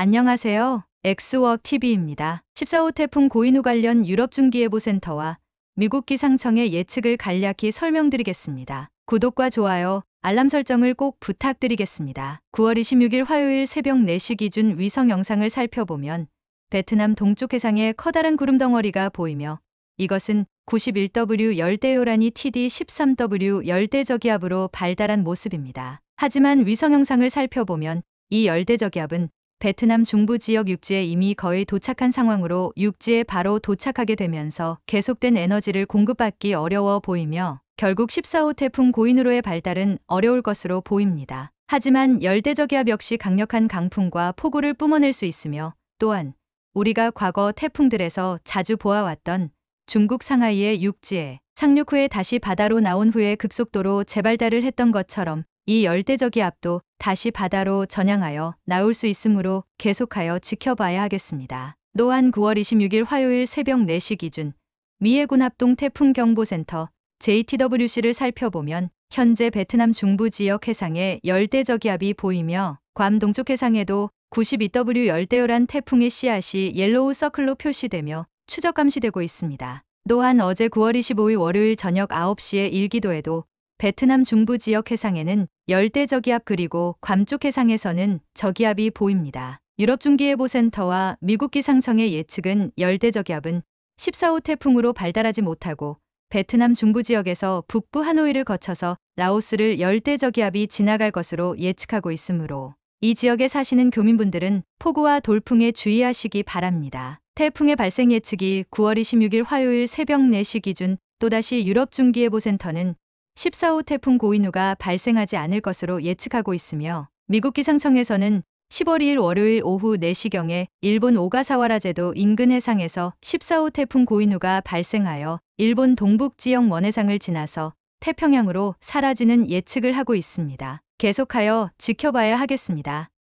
안녕하세요. 엑스워크 TV입니다. 14호 태풍 고인우 관련 유럽 중기예보센터와 미국 기상청의 예측을 간략히 설명드리겠습니다. 구독과 좋아요, 알람 설정을 꼭 부탁드리겠습니다. 9월 26일 화요일 새벽 4시 기준 위성 영상을 살펴보면 베트남 동쪽 해상에 커다란 구름 덩어리가 보이며 이것은 91W 열대요란이 TD13W 열대저기압으로 발달한 모습입니다. 하지만 위성 영상을 살펴보면 이 열대저기압은 베트남 중부 지역 육지에 이미 거의 도착한 상황으로 육지에 바로 도착하게 되면서 계속된 에너지를 공급받기 어려워 보이며 결국 14호 태풍 고인으로의 발달은 어려울 것으로 보입니다. 하지만 열대저기압 역시 강력한 강풍과 폭우를 뿜어낼 수 있으며 또한 우리가 과거 태풍들에서 자주 보아왔던 중국 상하이의 육지에 상륙 후에 다시 바다로 나온 후에 급속도로 재발달을 했던 것처럼 이 열대적의 압도 다시 바다로 전향하여 나올 수 있으므로 계속하여 지켜봐야 하겠습니다. 또한 9월 26일 화요일 새벽 4시 기준 미해군 합동 태풍 경보센터 JTWC를 살펴보면 현재 베트남 중부 지역 해상에 열대저기압이 보이며 괌 동쪽 해상에도 92W 열대열한 태풍의 씨앗이 옐로우 서클로 표시되며 추적 감시되고 있습니다. 또한 어제 9월 25일 월요일 저녁 9시에 일기도에도 베트남 중부 지역 해상에는 열대 저기압 그리고 괌쪽 해상에서는 저기압이 보입니다. 유럽 중기예보센터와 미국 기상청의 예측은 열대 저기압은 14호 태풍으로 발달하지 못하고 베트남 중부 지역에서 북부 하노이를 거쳐서 라오스를 열대 저기압이 지나갈 것으로 예측하고 있으므로 이 지역에 사시는 교민분들은 폭우와 돌풍에 주의하시기 바랍니다. 태풍의 발생 예측이 9월 26일 화요일 새벽 4시 기준 또다시 유럽중기예보센터는 14호 태풍 고인우가 발생하지 않을 것으로 예측하고 있으며 미국 기상청에서는 10월 2일 월요일 오후 4시경에 일본 오가사와라 제도 인근 해상에서 14호 태풍 고인우가 발생하여 일본 동북 지역 원해상을 지나서 태평양으로 사라지는 예측을 하고 있습니다. 계속하여 지켜봐야 하겠습니다.